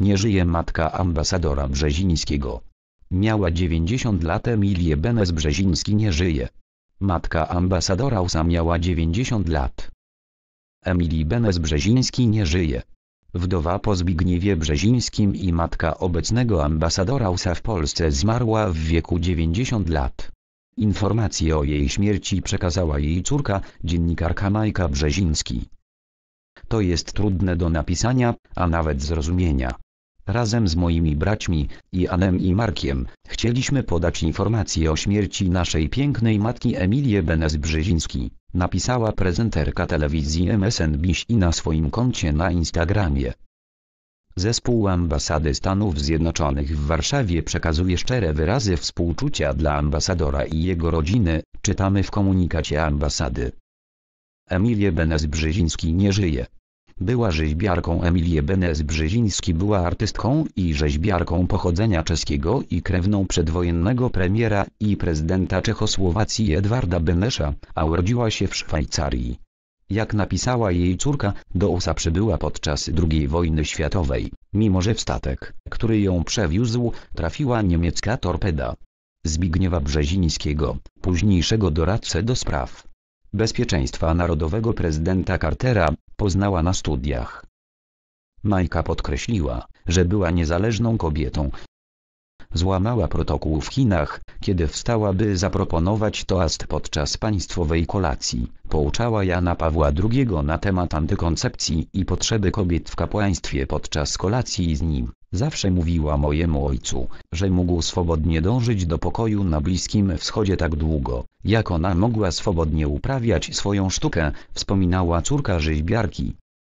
Nie żyje matka ambasadora Brzezińskiego. Miała 90 lat Emilie Benes Brzeziński nie żyje. Matka ambasadora USA miała 90 lat. Emilii Benes Brzeziński nie żyje. Wdowa po Zbigniewie Brzezińskim i matka obecnego ambasadora USA w Polsce zmarła w wieku 90 lat. Informacje o jej śmierci przekazała jej córka, dziennikarka Majka Brzeziński. To jest trudne do napisania, a nawet zrozumienia. Razem z moimi braćmi, Ianem i Markiem, chcieliśmy podać informację o śmierci naszej pięknej matki Emilie Benes-Brzeziński, napisała prezenterka telewizji MSNBC i na swoim koncie na Instagramie. Zespół Ambasady Stanów Zjednoczonych w Warszawie przekazuje szczere wyrazy współczucia dla ambasadora i jego rodziny, czytamy w komunikacie ambasady. Emilie Benes-Brzeziński nie żyje. Była rzeźbiarką Emilie Benes Brzeziński była artystką i rzeźbiarką pochodzenia czeskiego i krewną przedwojennego premiera i prezydenta Czechosłowacji Edwarda Benesza, a urodziła się w Szwajcarii. Jak napisała jej córka, do USA przybyła podczas II wojny światowej, mimo że w statek, który ją przewiózł, trafiła niemiecka torpeda. Zbigniewa Brzezińskiego, późniejszego doradcę do spraw bezpieczeństwa narodowego prezydenta Cartera, poznała na studiach. Majka podkreśliła, że była niezależną kobietą, złamała protokół w Chinach, kiedy wstała by zaproponować toast podczas państwowej kolacji. Pouczała Jana Pawła II na temat antykoncepcji i potrzeby kobiet w kapłaństwie podczas kolacji z nim. Zawsze mówiła mojemu ojcu, że mógł swobodnie dążyć do pokoju na Bliskim Wschodzie tak długo, jak ona mogła swobodnie uprawiać swoją sztukę, wspominała córka rzeźbiarki.